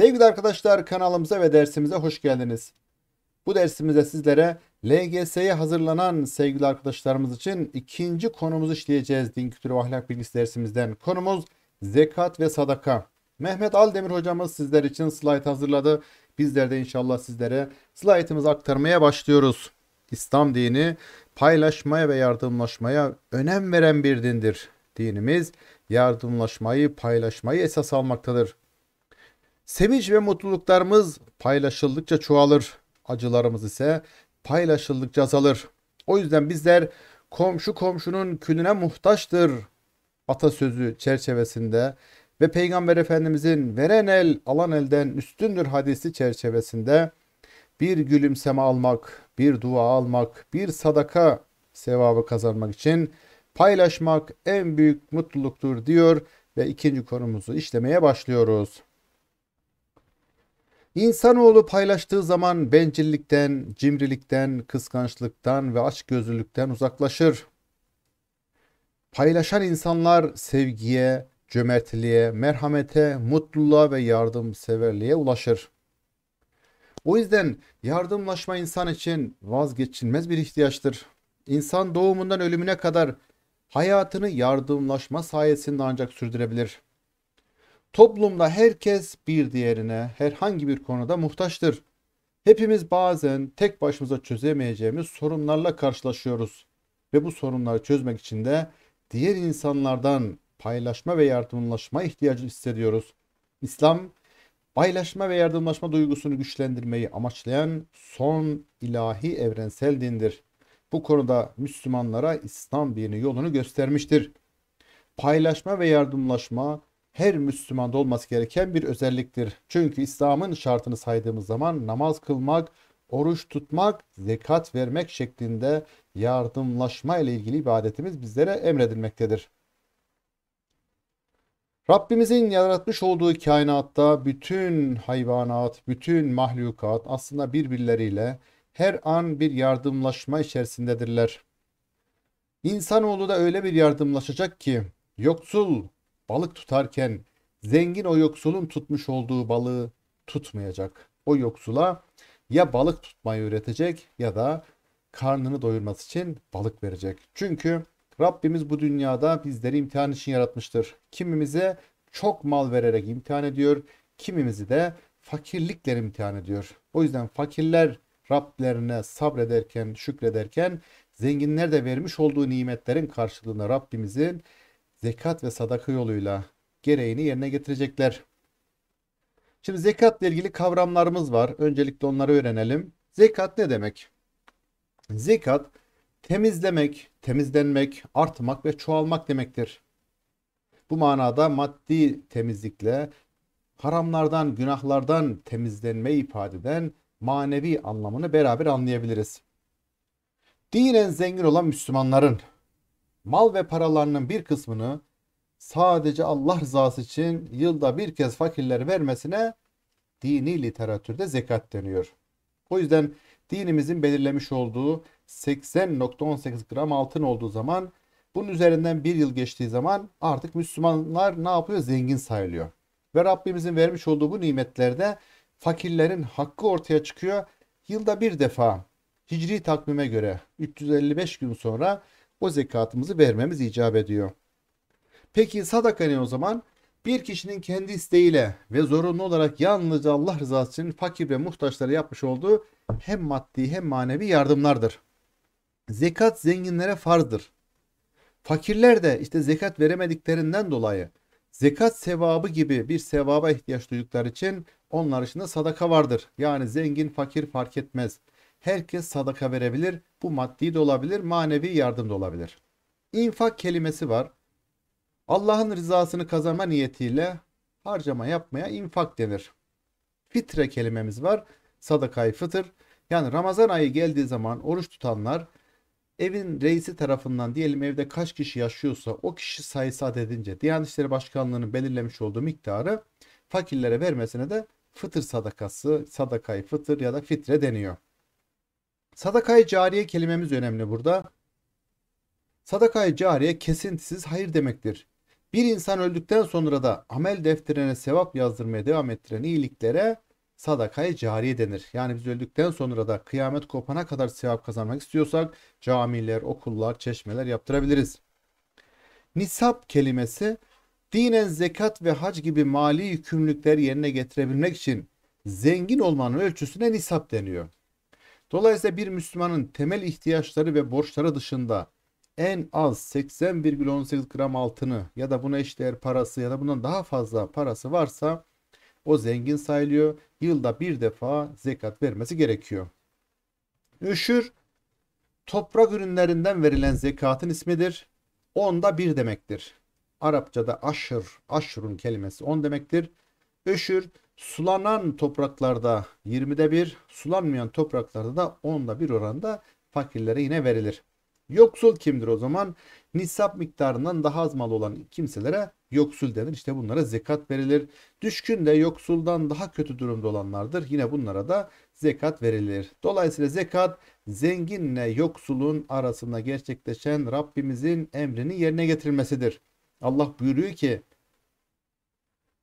Sevgili arkadaşlar kanalımıza ve dersimize hoş geldiniz. Bu dersimizde sizlere LGS'ye hazırlanan sevgili arkadaşlarımız için ikinci konumuzu işleyeceğiz din kültürü ve ahlak bilgisi dersimizden. Konumuz zekat ve sadaka. Mehmet Aldemir hocamız sizler için slayt hazırladı. Bizler de inşallah sizlere slaytımızı aktarmaya başlıyoruz. İslam dini paylaşmaya ve yardımlaşmaya önem veren bir dindir. Dinimiz yardımlaşmayı, paylaşmayı esas almaktadır. Sevinç ve mutluluklarımız paylaşıldıkça çoğalır. Acılarımız ise paylaşıldıkça azalır. O yüzden bizler komşu komşunun külüne muhtaçtır atasözü çerçevesinde ve Peygamber Efendimizin veren el alan elden üstündür hadisi çerçevesinde bir gülümseme almak, bir dua almak, bir sadaka sevabı kazanmak için paylaşmak en büyük mutluluktur diyor ve ikinci konumuzu işlemeye başlıyoruz. İnsanoğlu paylaştığı zaman bencillikten, cimrilikten, kıskançlıktan ve açgözlülükten uzaklaşır. Paylaşan insanlar sevgiye, cömertliğe, merhamete, mutluluğa ve yardımseverliğe ulaşır. O yüzden yardımlaşma insan için vazgeçilmez bir ihtiyaçtır. İnsan doğumundan ölümüne kadar hayatını yardımlaşma sayesinde ancak sürdürebilir.'' Toplumda herkes bir diğerine herhangi bir konuda muhtaçtır. Hepimiz bazen tek başımıza çözemeyeceğimiz sorunlarla karşılaşıyoruz ve bu sorunları çözmek için de diğer insanlardan paylaşma ve yardımlaşma ihtiyacı hissediyoruz. İslam paylaşma ve yardımlaşma duygusunu güçlendirmeyi amaçlayan son ilahi evrensel dindir. Bu konuda Müslümanlara İslam dini yolunu göstermiştir. Paylaşma ve yardımlaşma her Müslümanda olması gereken bir özelliktir. Çünkü İslam'ın şartını saydığımız zaman namaz kılmak, oruç tutmak, zekat vermek şeklinde yardımlaşma ile ilgili ibadetimiz bizlere emredilmektedir. Rabbimizin yaratmış olduğu kainatta bütün hayvanat, bütün mahlukat aslında birbirleriyle her an bir yardımlaşma içerisindedirler. İnsanoğlu da öyle bir yardımlaşacak ki yoksul, balık tutarken zengin o yoksulun tutmuş olduğu balığı tutmayacak. O yoksula ya balık tutmayı öğretecek ya da karnını doyurması için balık verecek. Çünkü Rabbimiz bu dünyada bizleri imtihan için yaratmıştır. Kimimize çok mal vererek imtihan ediyor, kimimizi de fakirlikle imtihan ediyor. O yüzden fakirler Rablerine sabrederken, şükrederken zenginler de vermiş olduğu nimetlerin karşılığında Rabbimizin zekat ve sadaka yoluyla gereğini yerine getirecekler. Şimdi zekatla ilgili kavramlarımız var. Öncelikle onları öğrenelim. Zekat ne demek? Zekat temizlemek, temizlenmek, artmak ve çoğalmak demektir. Bu manada maddi temizlikle haramlardan, günahlardan temizlenmeyi ifade eden manevi anlamını beraber anlayabiliriz. Dinen zengin olan Müslümanların mal ve paralarının bir kısmını sadece Allah rızası için yılda bir kez fakirlere vermesine dini literatürde zekat deniyor. O yüzden dinimizin belirlemiş olduğu 80.18 gram altın olduğu zaman bunun üzerinden bir yıl geçtiği zaman artık Müslümanlar ne yapıyor? Zengin sayılıyor. Ve Rabbimizin vermiş olduğu bu nimetlerde fakirlerin hakkı ortaya çıkıyor. Yılda bir defa hicri takvime göre 355 gün sonra o zekatımızı vermemiz icap ediyor. Peki sadaka ne o zaman? Bir kişinin kendi isteğiyle ve zorunlu olarak yalnızca Allah rızası için fakir ve muhtaçlara yapmış olduğu hem maddi hem manevi yardımlardır. Zekat zenginlere farzdır. Fakirler de işte zekat veremediklerinden dolayı zekat sevabı gibi bir sevaba ihtiyaç duydukları için onlar için de sadaka vardır. Yani zengin fakir fark etmez herkes sadaka verebilir. Bu maddi de olabilir, manevi yardım da olabilir. İnfak kelimesi var. Allah'ın rızasını kazanma niyetiyle harcama yapmaya infak denir. Fitre kelimemiz var. Sadakayı fıtır. Yani Ramazan ayı geldiği zaman oruç tutanlar evin reisi tarafından diyelim evde kaç kişi yaşıyorsa o kişi sayısı adedince Diyanet İşleri Başkanlığı'nın belirlemiş olduğu miktarı fakirlere vermesine de fıtır sadakası, sadakayı fıtır ya da fitre deniyor. Sadakayı cariye kelimemiz önemli burada. Sadakayı cariye kesintisiz hayır demektir. Bir insan öldükten sonra da amel defterine sevap yazdırmaya devam ettiren iyiliklere sadakayı cariye denir. Yani biz öldükten sonra da kıyamet kopana kadar sevap kazanmak istiyorsak camiler, okullar, çeşmeler yaptırabiliriz. Nisap kelimesi dinen zekat ve hac gibi mali yükümlülükler yerine getirebilmek için zengin olmanın ölçüsüne nisap deniyor. Dolayısıyla bir Müslümanın temel ihtiyaçları ve borçları dışında en az 80,18 gram altını ya da buna eşdeğer parası ya da bundan daha fazla parası varsa o zengin sayılıyor. Yılda bir defa zekat vermesi gerekiyor. Üşür toprak ürünlerinden verilen zekatın ismidir. Onda bir demektir. Arapçada aşır, aşırun kelimesi on demektir. Üşür Sulanan topraklarda 20'de 1, sulanmayan topraklarda da 10'da 1 oranda fakirlere yine verilir. Yoksul kimdir o zaman? Nisap miktarından daha az mal olan kimselere yoksul denir. İşte bunlara zekat verilir. Düşkün de yoksuldan daha kötü durumda olanlardır. Yine bunlara da zekat verilir. Dolayısıyla zekat zenginle yoksulun arasında gerçekleşen Rabbimizin emrini yerine getirilmesidir. Allah buyuruyor ki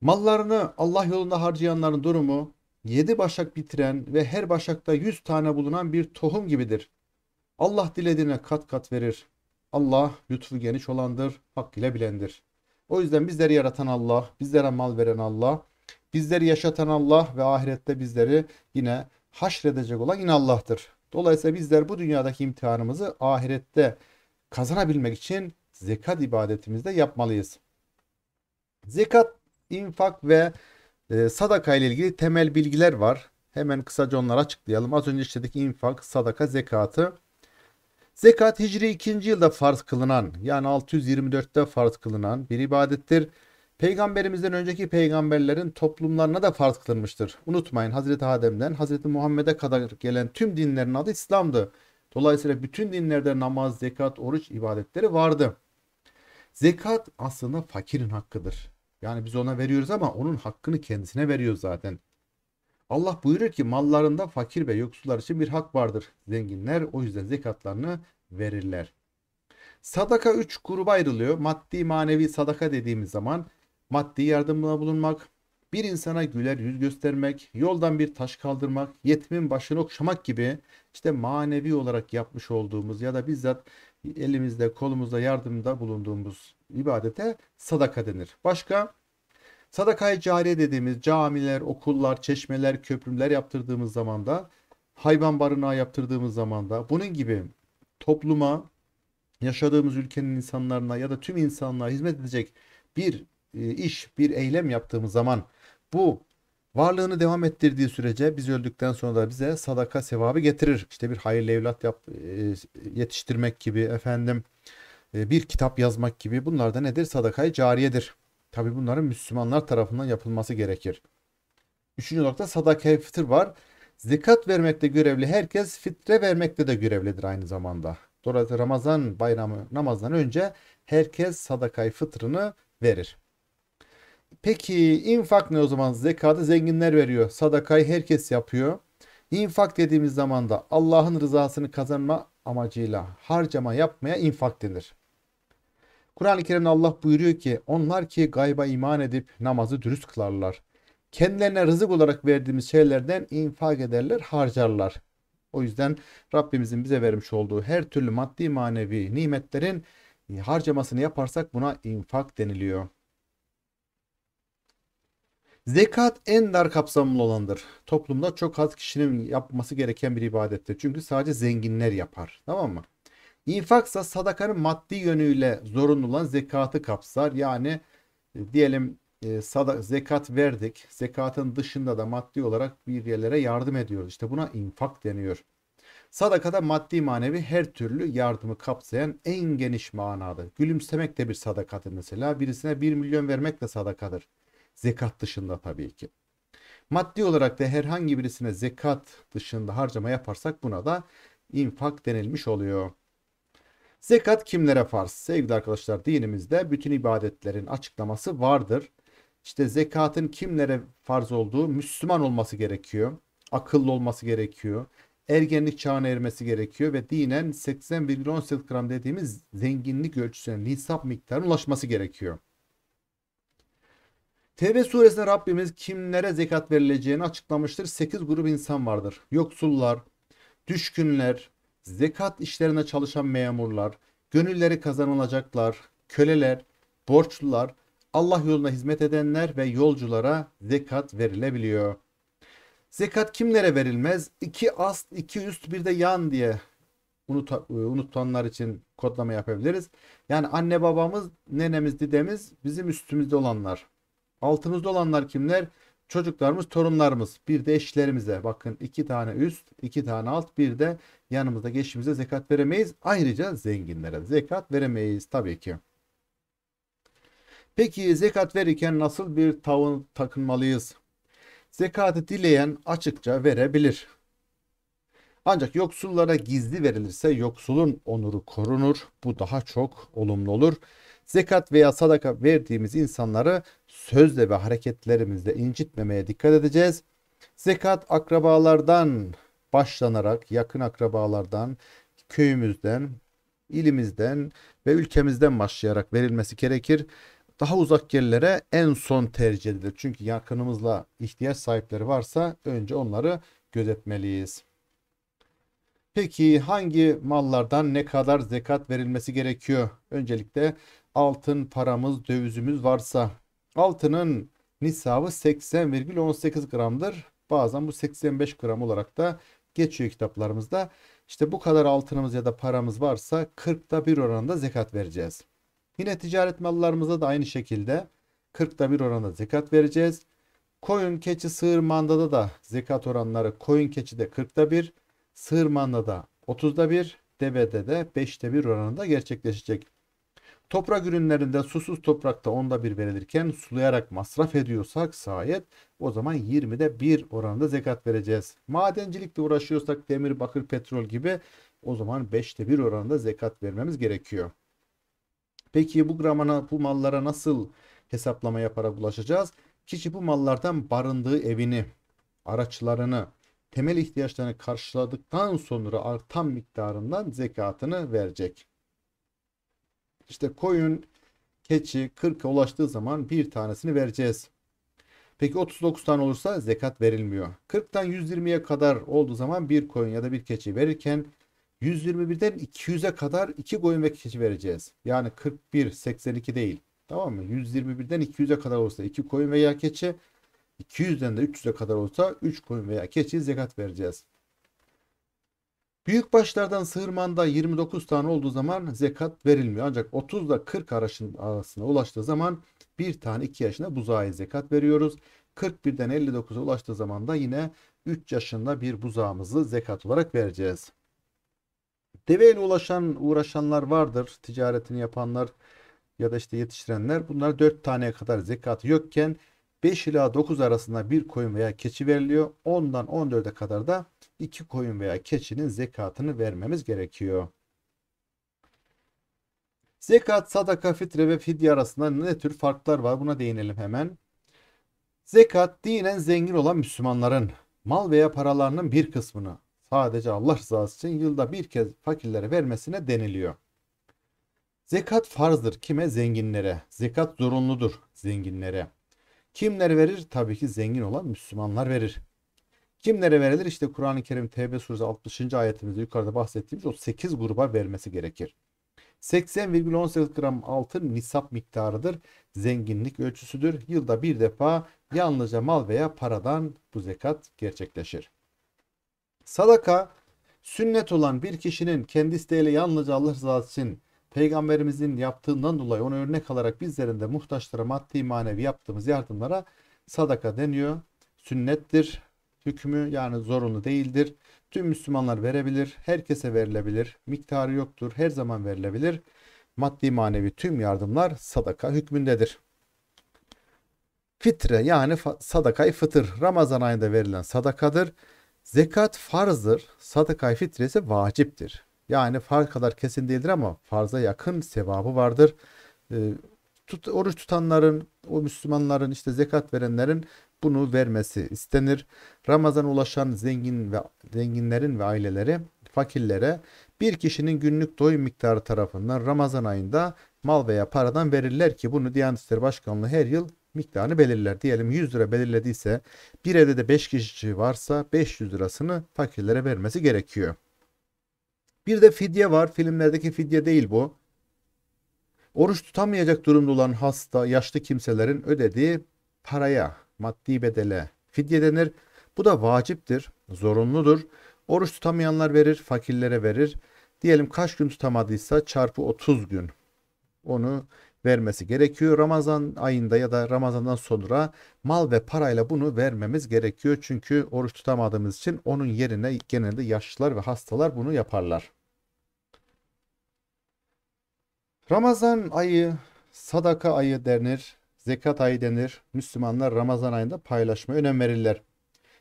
Mallarını Allah yolunda harcayanların durumu yedi başak bitiren ve her başakta yüz tane bulunan bir tohum gibidir. Allah dilediğine kat kat verir. Allah lütfu geniş olandır, hakkıyla bilendir. O yüzden bizleri yaratan Allah, bizlere mal veren Allah, bizleri yaşatan Allah ve ahirette bizleri yine haşredecek olan yine Allah'tır. Dolayısıyla bizler bu dünyadaki imtihanımızı ahirette kazanabilmek için zekat ibadetimizde yapmalıyız. Zekat infak ve e, sadaka ile ilgili temel bilgiler var. Hemen kısaca onları açıklayalım. Az önce işledik infak, sadaka, zekatı. Zekat Hicri 2. yılda farz kılınan yani 624'te farz kılınan bir ibadettir. Peygamberimizden önceki peygamberlerin toplumlarına da farz kılınmıştır. Unutmayın Hazreti Adem'den Hazreti Muhammed'e kadar gelen tüm dinlerin adı İslam'dı. Dolayısıyla bütün dinlerde namaz, zekat, oruç ibadetleri vardı. Zekat aslında fakirin hakkıdır. Yani biz ona veriyoruz ama onun hakkını kendisine veriyor zaten. Allah buyuruyor ki mallarında fakir ve yoksullar için bir hak vardır. Zenginler o yüzden zekatlarını verirler. Sadaka 3 gruba ayrılıyor. Maddi manevi sadaka dediğimiz zaman maddi yardımda bulunmak, bir insana güler yüz göstermek, yoldan bir taş kaldırmak, yetimin başını okşamak gibi işte manevi olarak yapmış olduğumuz ya da bizzat elimizde kolumuzda yardımda bulunduğumuz ibadete sadaka denir. Başka sadakayı cariye dediğimiz camiler, okullar, çeşmeler, köprüler yaptırdığımız zaman da hayvan barınağı yaptırdığımız zaman da bunun gibi topluma, yaşadığımız ülkenin insanlarına ya da tüm insanlığa hizmet edecek bir e, iş, bir eylem yaptığımız zaman bu varlığını devam ettirdiği sürece biz öldükten sonra da bize sadaka sevabı getirir. İşte bir hayırlı evlat yap, e, yetiştirmek gibi efendim e, bir kitap yazmak gibi bunlar da nedir? Sadakayı cariyedir. Tabi bunların Müslümanlar tarafından yapılması gerekir. Üçüncü nokta sadakayı fıtır var. Zekat vermekte görevli herkes fitre vermekte de görevlidir aynı zamanda. Dolayısıyla Ramazan bayramı namazdan önce herkes sadakayı fıtrını verir. Peki infak ne o zaman? Zekatı zenginler veriyor. Sadakayı herkes yapıyor. İnfak dediğimiz zaman da Allah'ın rızasını kazanma amacıyla harcama yapmaya infak denir. Kur'an-ı Kerim'de Allah buyuruyor ki onlar ki gayba iman edip namazı dürüst kılarlar. Kendilerine rızık olarak verdiğimiz şeylerden infak ederler, harcarlar. O yüzden Rabbimizin bize vermiş olduğu her türlü maddi manevi nimetlerin harcamasını yaparsak buna infak deniliyor. Zekat en dar kapsamlı olandır. Toplumda çok az kişinin yapması gereken bir ibadettir. Çünkü sadece zenginler yapar. Tamam mı? İnfaksa sadakanın maddi yönüyle zorunlu olan zekatı kapsar. Yani e, diyelim e, sada, zekat verdik. Zekatın dışında da maddi olarak bir yerlere yardım ediyoruz. İşte buna infak deniyor. Sadakada maddi manevi her türlü yardımı kapsayan en geniş manadır. Gülümsemek de bir sadakadır mesela. Birisine 1 milyon vermek de sadakadır. Zekat dışında tabii ki. Maddi olarak da herhangi birisine zekat dışında harcama yaparsak buna da infak denilmiş oluyor. Zekat kimlere farz? Sevgili arkadaşlar dinimizde bütün ibadetlerin açıklaması vardır. İşte zekatın kimlere farz olduğu Müslüman olması gerekiyor. Akıllı olması gerekiyor. Ergenlik çağına ermesi gerekiyor ve dinen 80,18 gram dediğimiz zenginlik ölçüsüne nisap miktarına ulaşması gerekiyor. Tevbe suresinde Rabbimiz kimlere zekat verileceğini açıklamıştır. 8 grup insan vardır. Yoksullar, düşkünler, zekat işlerine çalışan memurlar, gönülleri kazanılacaklar, köleler, borçlular, Allah yoluna hizmet edenler ve yolculara zekat verilebiliyor. Zekat kimlere verilmez? İki ast, iki üst, bir de yan diye unutanlar için kodlama yapabiliriz. Yani anne babamız, nenemiz, dedemiz bizim üstümüzde olanlar. Altımızda olanlar kimler? çocuklarımız, torunlarımız, bir de eşlerimize bakın iki tane üst, iki tane alt, bir de yanımızda geçimize zekat veremeyiz. Ayrıca zenginlere zekat veremeyiz tabii ki. Peki zekat verirken nasıl bir tavın takınmalıyız? Zekatı dileyen açıkça verebilir. Ancak yoksullara gizli verilirse yoksulun onuru korunur. Bu daha çok olumlu olur. Zekat veya sadaka verdiğimiz insanları sözle ve hareketlerimizle incitmemeye dikkat edeceğiz. Zekat akrabalardan başlanarak yakın akrabalardan, köyümüzden, ilimizden ve ülkemizden başlayarak verilmesi gerekir. Daha uzak yerlere en son tercih edilir. Çünkü yakınımızla ihtiyaç sahipleri varsa önce onları gözetmeliyiz. Peki hangi mallardan ne kadar zekat verilmesi gerekiyor? Öncelikle altın paramız, dövizimiz varsa altının nisabı 80,18 gramdır. Bazen bu 85 gram olarak da geçiyor kitaplarımızda. İşte bu kadar altınımız ya da paramız varsa 40'ta bir oranda zekat vereceğiz. Yine ticaret mallarımıza da aynı şekilde 40'ta bir oranda zekat vereceğiz. Koyun, keçi, sığır, mandada da zekat oranları koyun keçi keçide 40'ta 1, sığır mandada 30'da 1, devede de 5'te 1 oranında gerçekleşecek. Toprak ürünlerinde susuz toprakta onda bir verilirken sulayarak masraf ediyorsak sayet o zaman 20'de 1 oranında zekat vereceğiz. Madencilikle uğraşıyorsak demir, bakır, petrol gibi o zaman 5'te 1 oranında zekat vermemiz gerekiyor. Peki bu gramana bu mallara nasıl hesaplama yaparak ulaşacağız? Kişi bu mallardan barındığı evini, araçlarını, temel ihtiyaçlarını karşıladıktan sonra artan miktarından zekatını verecek. İşte koyun, keçi 40'a ulaştığı zaman bir tanesini vereceğiz. Peki 39 tane olursa zekat verilmiyor. 40'tan 120'ye kadar olduğu zaman bir koyun ya da bir keçi verirken 121'den 200'e kadar iki koyun ve keçi vereceğiz. Yani 41, 82 değil. Tamam mı? 121'den 200'e kadar olursa iki koyun veya keçi, 200'den de 300'e kadar olsa 3 koyun veya keçi zekat vereceğiz. Büyük başlardan sığırmanda 29 tane olduğu zaman zekat verilmiyor. Ancak 30 ile 40 arasına ulaştığı zaman bir tane 2 yaşında buzağa zekat veriyoruz. 41'den 59'a ulaştığı zaman da yine 3 yaşında bir buzağımızı zekat olarak vereceğiz. Deveyle ulaşan, uğraşanlar vardır. Ticaretini yapanlar ya da işte yetiştirenler. Bunlar 4 taneye kadar zekatı yokken 5 ila 9 arasında bir koyun veya keçi veriliyor. Ondan 14'e kadar da iki koyun veya keçinin zekatını vermemiz gerekiyor. Zekat, sadaka, fitre ve fidye arasında ne tür farklar var buna değinelim hemen. Zekat dinen zengin olan Müslümanların mal veya paralarının bir kısmını sadece Allah rızası için yılda bir kez fakirlere vermesine deniliyor. Zekat farzdır kime? Zenginlere. Zekat zorunludur zenginlere. Kimler verir? Tabii ki zengin olan Müslümanlar verir. Kimlere verilir? İşte Kur'an-ı Kerim Tevbe suresi 60. ayetimizde yukarıda bahsettiğimiz o 8 gruba vermesi gerekir. 80,18 gram altın nisap miktarıdır. Zenginlik ölçüsüdür. Yılda bir defa yalnızca mal veya paradan bu zekat gerçekleşir. Sadaka sünnet olan bir kişinin kendi isteğiyle yalnızca Allah rızası için peygamberimizin yaptığından dolayı onu örnek alarak bizlerin de muhtaçlara maddi manevi yaptığımız yardımlara sadaka deniyor. Sünnettir hükmü yani zorunlu değildir. Tüm Müslümanlar verebilir, herkese verilebilir, miktarı yoktur, her zaman verilebilir. Maddi manevi tüm yardımlar sadaka hükmündedir. Fitre yani sadakayı fıtır Ramazan ayında verilen sadakadır. Zekat farzdır, Sadakayı fitre ise vaciptir. Yani farz kadar kesin değildir ama farza yakın sevabı vardır. E, tut, oruç tutanların, o Müslümanların işte zekat verenlerin bunu vermesi istenir. Ramazan ulaşan zengin ve zenginlerin ve aileleri fakirlere bir kişinin günlük doyum miktarı tarafından Ramazan ayında mal veya paradan verirler ki bunu Diyanet İşleri Başkanlığı her yıl miktarını belirler. Diyelim 100 lira belirlediyse bir evde de 5 kişi varsa 500 lirasını fakirlere vermesi gerekiyor. Bir de fidye var. Filmlerdeki fidye değil bu. Oruç tutamayacak durumda olan hasta, yaşlı kimselerin ödediği paraya maddi bedele fidye denir. Bu da vaciptir, zorunludur. Oruç tutamayanlar verir, fakirlere verir. Diyelim kaç gün tutamadıysa çarpı 30 gün onu vermesi gerekiyor. Ramazan ayında ya da Ramazan'dan sonra mal ve parayla bunu vermemiz gerekiyor. Çünkü oruç tutamadığımız için onun yerine genelde yaşlılar ve hastalar bunu yaparlar. Ramazan ayı sadaka ayı denir zekat ayı denir. Müslümanlar Ramazan ayında paylaşma önem verirler.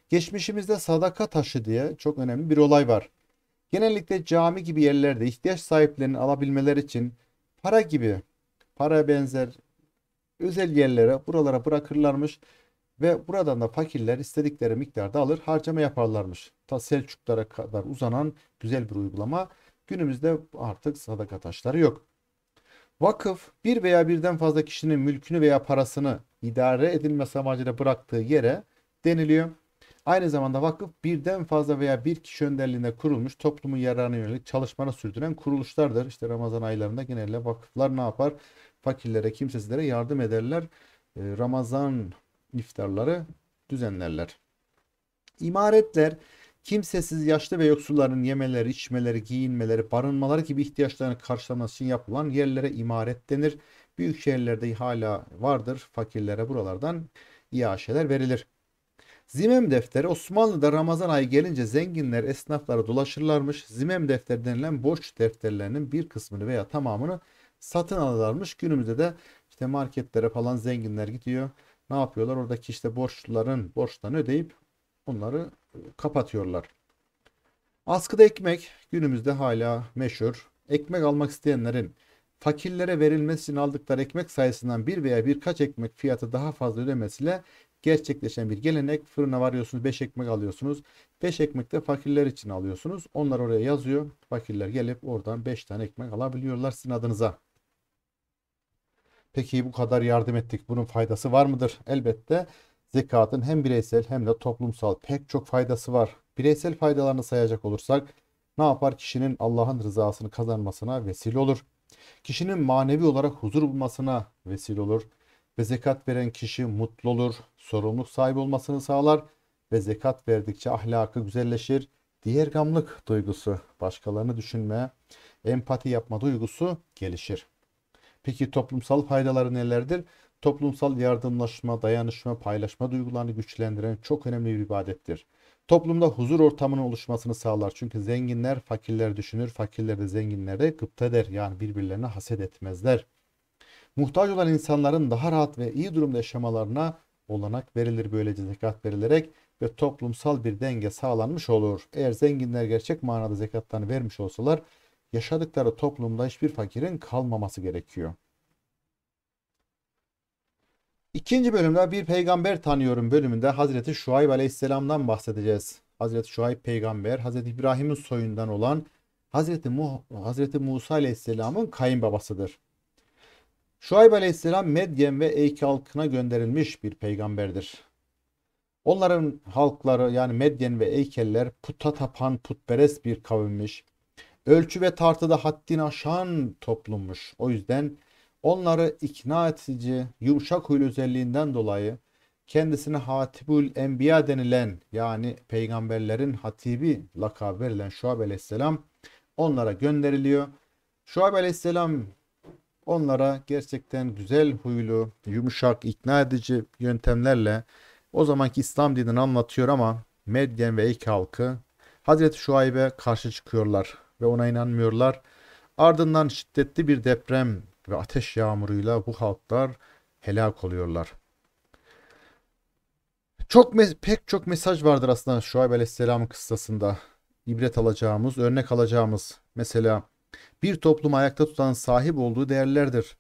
Geçmişimizde sadaka taşı diye çok önemli bir olay var. Genellikle cami gibi yerlerde ihtiyaç sahiplerinin alabilmeleri için para gibi, para benzer özel yerlere, buralara bırakırlarmış ve buradan da fakirler istedikleri miktarda alır harcama yaparlarmış. Ta Selçuklara kadar uzanan güzel bir uygulama. Günümüzde artık sadaka taşları yok. Vakıf bir veya birden fazla kişinin mülkünü veya parasını idare edilmesi amacıyla bıraktığı yere deniliyor. Aynı zamanda vakıf birden fazla veya bir kişi önderliğinde kurulmuş toplumun yararına yönelik çalışmaları sürdüren kuruluşlardır. İşte Ramazan aylarında genelde vakıflar ne yapar? Fakirlere, kimsesizlere yardım ederler. Ee, Ramazan iftarları düzenlerler. İmaretler kimsesiz yaşlı ve yoksulların yemeleri, içmeleri, giyinmeleri, barınmaları gibi ihtiyaçlarını karşılaması için yapılan yerlere imaret denir. Büyük şehirlerde hala vardır. Fakirlere buralardan iaşeler verilir. Zimem defteri Osmanlı'da Ramazan ayı gelince zenginler esnaflara dolaşırlarmış. Zimem defteri denilen borç defterlerinin bir kısmını veya tamamını satın alırlarmış. Günümüzde de işte marketlere falan zenginler gidiyor. Ne yapıyorlar? Oradaki işte borçluların borçlarını ödeyip onları kapatıyorlar. Askıda ekmek günümüzde hala meşhur. Ekmek almak isteyenlerin fakirlere verilmesi için aldıkları ekmek sayısından bir veya birkaç ekmek fiyatı daha fazla ödemesiyle gerçekleşen bir gelenek. Fırına varıyorsunuz 5 ekmek alıyorsunuz. 5 ekmek de fakirler için alıyorsunuz. Onlar oraya yazıyor. Fakirler gelip oradan 5 tane ekmek alabiliyorlar sizin adınıza. Peki bu kadar yardım ettik. Bunun faydası var mıdır? Elbette Zekatın hem bireysel hem de toplumsal pek çok faydası var. Bireysel faydalarını sayacak olursak ne yapar? Kişinin Allah'ın rızasını kazanmasına vesile olur. Kişinin manevi olarak huzur bulmasına vesile olur. Ve zekat veren kişi mutlu olur, sorumluluk sahibi olmasını sağlar ve zekat verdikçe ahlakı güzelleşir. Diğer gamlık duygusu, başkalarını düşünme, empati yapma duygusu gelişir. Peki toplumsal faydaları nelerdir? toplumsal yardımlaşma, dayanışma, paylaşma duygularını güçlendiren çok önemli bir ibadettir. Toplumda huzur ortamının oluşmasını sağlar. Çünkü zenginler fakirler düşünür, fakirler de zenginlere gıpta eder. Yani birbirlerine haset etmezler. Muhtaç olan insanların daha rahat ve iyi durumda yaşamalarına olanak verilir böylece zekat verilerek ve toplumsal bir denge sağlanmış olur. Eğer zenginler gerçek manada zekatlarını vermiş olsalar yaşadıkları toplumda hiçbir fakirin kalmaması gerekiyor. İkinci bölümde bir peygamber tanıyorum bölümünde Hazreti Şuayb Aleyhisselam'dan bahsedeceğiz. Hazreti Şuayb peygamber, Hazreti İbrahim'in soyundan olan Hazreti, Mu Hazreti Musa Aleyhisselam'ın kayınbabasıdır. Şuayb Aleyhisselam Medyen ve Eyke halkına gönderilmiş bir peygamberdir. Onların halkları yani Medyen ve Eykeller puta tapan putperest bir kavimmiş. Ölçü ve tartıda haddini aşan toplummuş. O yüzden Onları ikna edici, yumuşak huylu özelliğinden dolayı kendisine Hatibül Enbiya denilen yani peygamberlerin hatibi lakabı verilen Şuab aleyhisselam onlara gönderiliyor. Şuab aleyhisselam onlara gerçekten güzel huylu, yumuşak, ikna edici yöntemlerle o zamanki İslam dinini anlatıyor ama Medyen ve ilk halkı Hazreti Şuayb'e karşı çıkıyorlar ve ona inanmıyorlar. Ardından şiddetli bir deprem ve ateş yağmuruyla bu halklar helak oluyorlar. Çok pek çok mesaj vardır aslında Şuayb Aleyhisselam kıssasında ibret alacağımız, örnek alacağımız. Mesela bir toplum ayakta tutan sahip olduğu değerlerdir.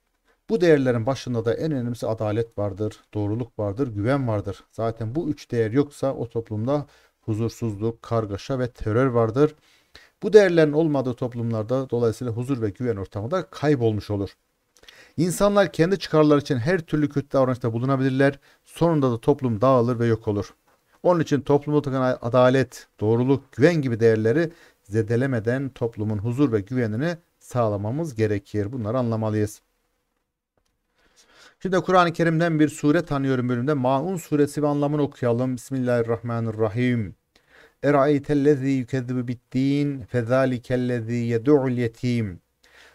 Bu değerlerin başında da en önemlisi adalet vardır, doğruluk vardır, güven vardır. Zaten bu üç değer yoksa o toplumda huzursuzluk, kargaşa ve terör vardır. Bu değerlerin olmadığı toplumlarda dolayısıyla huzur ve güven ortamı da kaybolmuş olur. İnsanlar kendi çıkarları için her türlü kötü davranışta bulunabilirler. Sonunda da toplum dağılır ve yok olur. Onun için toplumda tıkan adalet, doğruluk, güven gibi değerleri zedelemeden toplumun huzur ve güvenini sağlamamız gerekir. Bunları anlamalıyız. Şimdi Kur'an-ı Kerim'den bir sure tanıyorum bölümde. Maun suresi ve anlamını okuyalım. Bismillahirrahmanirrahim. Eraeytellezî yükezzibü bittin fezâlikellezî yedû'l yetim.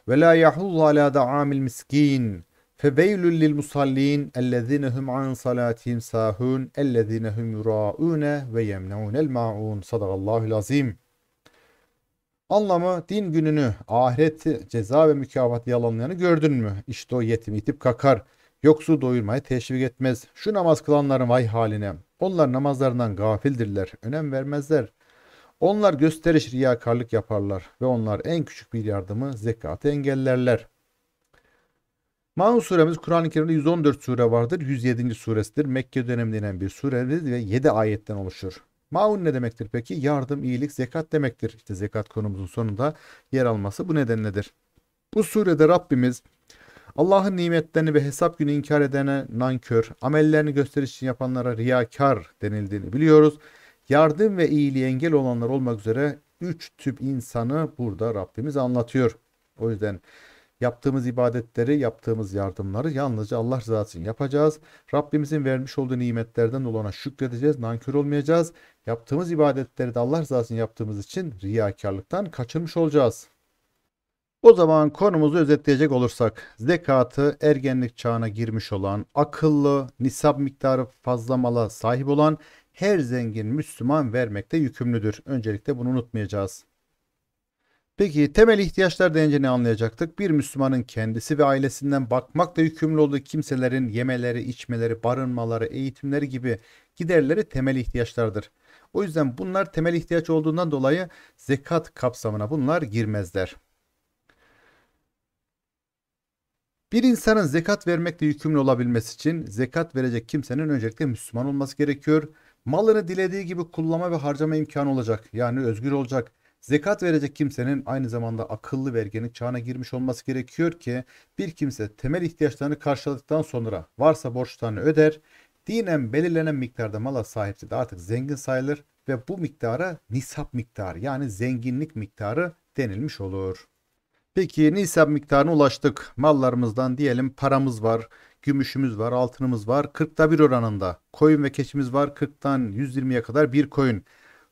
Ve la yahuzzu ala da'amil miskin. Febeylül lil musallin ellezine hum an salatihim sahun ellezine hum yuraune ve yemneunel maun. Sadakallahu azim. Anlamı din gününü, ahireti, ceza ve mükafatı yalanlayanı gördün mü? İşte o yetim itip kakar. Yoksu doyurmaya teşvik etmez. Şu namaz kılanların vay haline. Onlar namazlarından gafildirler, önem vermezler. Onlar gösteriş riyakarlık yaparlar ve onlar en küçük bir yardımı zekatı engellerler. Maun suremiz Kur'an-ı Kerim'de 114 sure vardır. 107. suresidir. Mekke döneminde inen bir suredir ve 7 ayetten oluşur. Maun ne demektir peki? Yardım, iyilik, zekat demektir. İşte zekat konumuzun sonunda yer alması bu nedenledir. Bu surede Rabbimiz Allah'ın nimetlerini ve hesap günü inkar edene nankör, amellerini gösteriş için yapanlara riyakar denildiğini biliyoruz yardım ve iyiliği engel olanlar olmak üzere üç tüp insanı burada Rabbimiz anlatıyor. O yüzden yaptığımız ibadetleri, yaptığımız yardımları yalnızca Allah rızası için yapacağız. Rabbimizin vermiş olduğu nimetlerden dolana şükredeceğiz, nankör olmayacağız. Yaptığımız ibadetleri de Allah rızası için yaptığımız için riyakarlıktan kaçınmış olacağız. O zaman konumuzu özetleyecek olursak zekatı ergenlik çağına girmiş olan, akıllı, nisab miktarı fazla mala sahip olan, her zengin Müslüman vermekte yükümlüdür. Öncelikle bunu unutmayacağız. Peki temel ihtiyaçlar deyince ne anlayacaktık? Bir Müslümanın kendisi ve ailesinden bakmakla yükümlü olduğu kimselerin yemeleri, içmeleri, barınmaları, eğitimleri gibi giderleri temel ihtiyaçlardır. O yüzden bunlar temel ihtiyaç olduğundan dolayı zekat kapsamına bunlar girmezler. Bir insanın zekat vermekle yükümlü olabilmesi için zekat verecek kimsenin öncelikle Müslüman olması gerekiyor. Malını dilediği gibi kullanma ve harcama imkanı olacak. Yani özgür olacak. Zekat verecek kimsenin aynı zamanda akıllı vergenin çağına girmiş olması gerekiyor ki bir kimse temel ihtiyaçlarını karşıladıktan sonra varsa borçlarını öder, dinen belirlenen miktarda mala sahipse de artık zengin sayılır ve bu miktara nisap miktarı yani zenginlik miktarı denilmiş olur. Peki nisap miktarına ulaştık. Mallarımızdan diyelim paramız var. Gümüşümüz var, altınımız var 40'ta bir oranında. Koyun ve keçimiz var 40'tan 120'ye kadar bir koyun.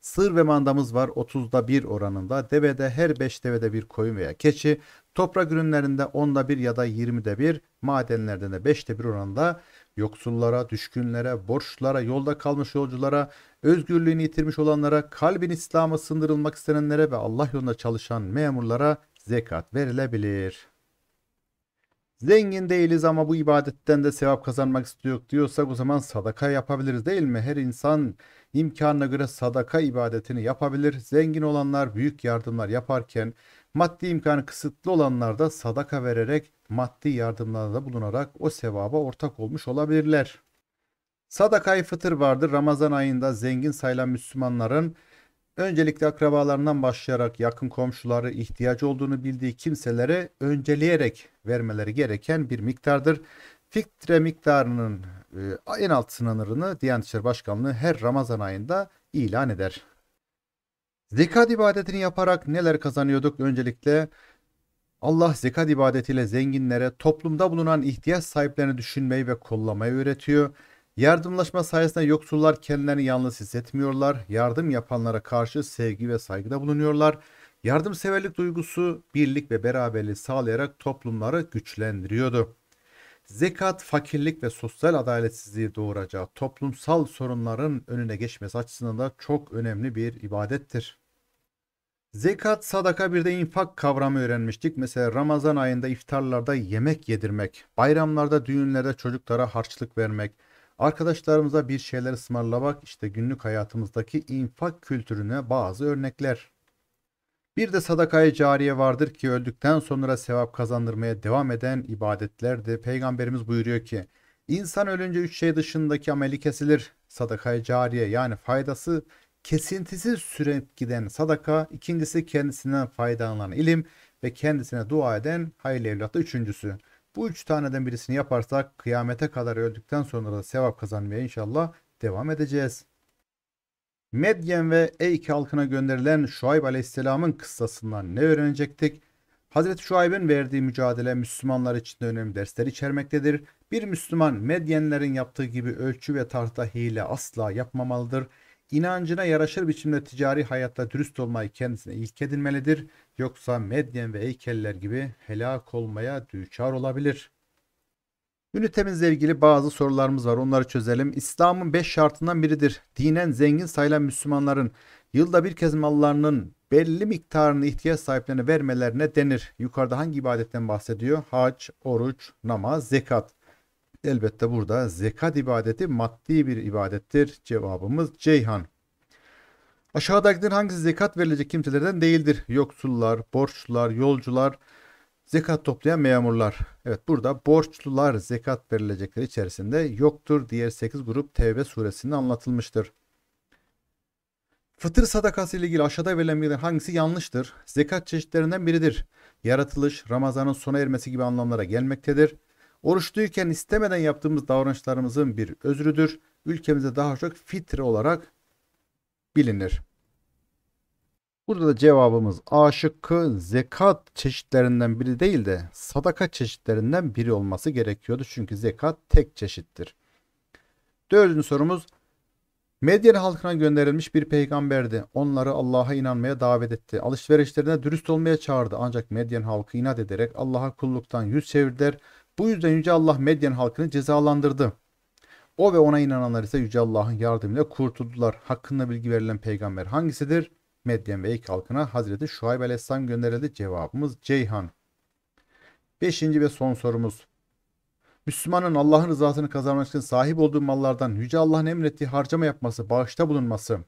Sığır ve mandamız var 30'da bir oranında. Devede her 5 devede bir koyun veya keçi. Toprak ürünlerinde 10'da 1 ya da 20'de 1. Madenlerde de 5'te 1 oranında yoksullara, düşkünlere, borçlara, yolda kalmış yolculara, özgürlüğünü yitirmiş olanlara, kalbin İslam'a sındırılmak istenenlere ve Allah yolunda çalışan memurlara zekat verilebilir. Zengin değiliz ama bu ibadetten de sevap kazanmak istiyor diyorsak o zaman sadaka yapabiliriz değil mi? Her insan imkanına göre sadaka ibadetini yapabilir. Zengin olanlar büyük yardımlar yaparken maddi imkanı kısıtlı olanlar da sadaka vererek maddi yardımlarda bulunarak o sevaba ortak olmuş olabilirler. Sadakayı fıtır vardır. Ramazan ayında zengin sayılan Müslümanların Öncelikle akrabalarından başlayarak yakın komşuları ihtiyacı olduğunu bildiği kimselere önceleyerek vermeleri gereken bir miktardır. Fitre miktarının en alt sınırını Diyanet İşleri Başkanlığı her Ramazan ayında ilan eder. Zekat ibadetini yaparak neler kazanıyorduk? Öncelikle Allah zekat ibadetiyle zenginlere, toplumda bulunan ihtiyaç sahiplerini düşünmeyi ve kollamayı öğretiyor. Yardımlaşma sayesinde yoksullar kendilerini yalnız hissetmiyorlar. Yardım yapanlara karşı sevgi ve saygıda bulunuyorlar. Yardımseverlik duygusu birlik ve beraberliği sağlayarak toplumları güçlendiriyordu. Zekat, fakirlik ve sosyal adaletsizliği doğuracağı toplumsal sorunların önüne geçmesi açısından da çok önemli bir ibadettir. Zekat, sadaka bir de infak kavramı öğrenmiştik. Mesela Ramazan ayında iftarlarda yemek yedirmek, bayramlarda düğünlerde çocuklara harçlık vermek, Arkadaşlarımıza bir şeyler ısmarlamak işte günlük hayatımızdaki infak kültürüne bazı örnekler. Bir de sadakaya cariye vardır ki öldükten sonra sevap kazandırmaya devam eden ibadetlerdir. Peygamberimiz buyuruyor ki insan ölünce üç şey dışındaki ameli kesilir. Sadakaya cariye yani faydası kesintisiz sürüp giden sadaka, ikincisi kendisinden faydalanan ilim ve kendisine dua eden hayırlı evlat da üçüncüsü. Bu üç taneden birisini yaparsak kıyamete kadar öldükten sonra da sevap kazanmaya inşallah devam edeceğiz. Medyen ve Eyk halkına gönderilen Şuayb Aleyhisselam'ın kıssasından ne öğrenecektik? Hazreti Şuayb'in verdiği mücadele Müslümanlar için de önemli dersler içermektedir. Bir Müslüman Medyenlerin yaptığı gibi ölçü ve tarta hile asla yapmamalıdır inancına yaraşır biçimde ticari hayatta dürüst olmayı kendisine ilk edinmelidir. Yoksa medyen ve heykeller gibi helak olmaya düçar olabilir. Ünitemizle ilgili bazı sorularımız var. Onları çözelim. İslam'ın beş şartından biridir. Dinen zengin sayılan Müslümanların yılda bir kez mallarının belli miktarını ihtiyaç sahiplerine vermelerine denir. Yukarıda hangi ibadetten bahsediyor? Hac, oruç, namaz, zekat. Elbette burada zekat ibadeti maddi bir ibadettir. Cevabımız Ceyhan. Aşağıdakilerin hangisi zekat verilecek kimselerden değildir? Yoksullar, borçlular, yolcular, zekat toplayan memurlar. Evet burada borçlular zekat verilecekleri içerisinde yoktur. Diğer 8 grup Tevbe suresinde anlatılmıştır. Fıtır sadakası ile ilgili aşağıda verilen bilgilerin hangisi yanlıştır? Zekat çeşitlerinden biridir. Yaratılış, Ramazan'ın sona ermesi gibi anlamlara gelmektedir. Oruçluyken istemeden yaptığımız davranışlarımızın bir özrüdür. Ülkemizde daha çok fitre olarak bilinir. Burada da cevabımız A şıkkı zekat çeşitlerinden biri değil de sadaka çeşitlerinden biri olması gerekiyordu. Çünkü zekat tek çeşittir. Dördüncü sorumuz Medyen halkına gönderilmiş bir peygamberdi. Onları Allah'a inanmaya davet etti. Alışverişlerine dürüst olmaya çağırdı. Ancak Medyen halkı inat ederek Allah'a kulluktan yüz çevirdiler. Bu yüzden Yüce Allah Medyen halkını cezalandırdı. O ve ona inananlar ise Yüce Allah'ın yardımıyla kurtuldular. Hakkında bilgi verilen peygamber hangisidir? Medyen ve ilk halkına Hazreti Şuayb Aleyhisselam gönderildi. Cevabımız Ceyhan. Beşinci ve son sorumuz. Müslümanın Allah'ın rızasını kazanmak için sahip olduğu mallardan Yüce Allah'ın emrettiği harcama yapması, bağışta bulunması.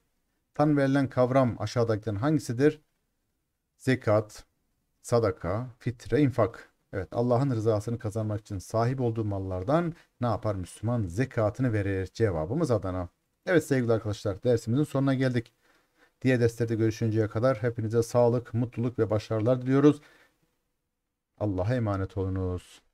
Tan verilen kavram aşağıdakilerin hangisidir? Zekat, sadaka, fitre, infak. Evet Allah'ın rızasını kazanmak için sahip olduğu mallardan ne yapar Müslüman? Zekatını verir. Cevabımız Adana. Evet sevgili arkadaşlar dersimizin sonuna geldik. Diğer derslerde görüşünceye kadar hepinize sağlık, mutluluk ve başarılar diliyoruz. Allah'a emanet olunuz.